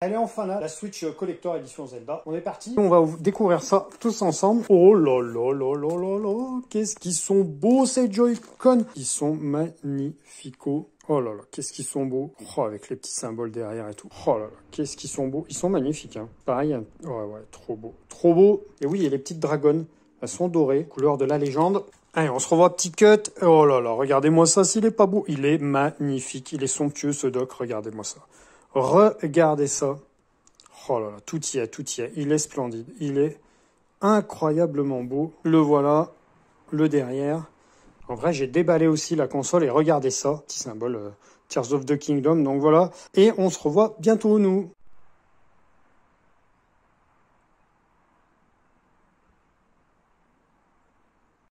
Elle est enfin là, la Switch euh, Collector Edition Zelda. On est parti, on va découvrir ça tous ensemble. Oh là là là là là là, qu'est-ce qu'ils sont beaux ces Joy-Con Ils sont magnifiques. Oh là là, qu'est-ce qu'ils sont beaux. Oh, avec les petits symboles derrière et tout. Oh là là, qu'est-ce qu'ils sont beaux. Ils sont magnifiques, hein. Pareil, hein. ouais ouais, trop beau. Trop beau. Et oui, il y a les petites dragons, elles sont dorées, couleur de la légende. Allez, on se revoit petit cut. Oh là là, regardez-moi ça, s'il est pas beau. Il est magnifique, il est somptueux ce doc, regardez-moi ça. Regardez ça. Oh là là, tout y est, tout y est. Il est splendide. Il est incroyablement beau. Le voilà, le derrière. En vrai, j'ai déballé aussi la console et regardez ça. Petit symbole euh, Tears of the Kingdom. Donc voilà. Et on se revoit bientôt, nous.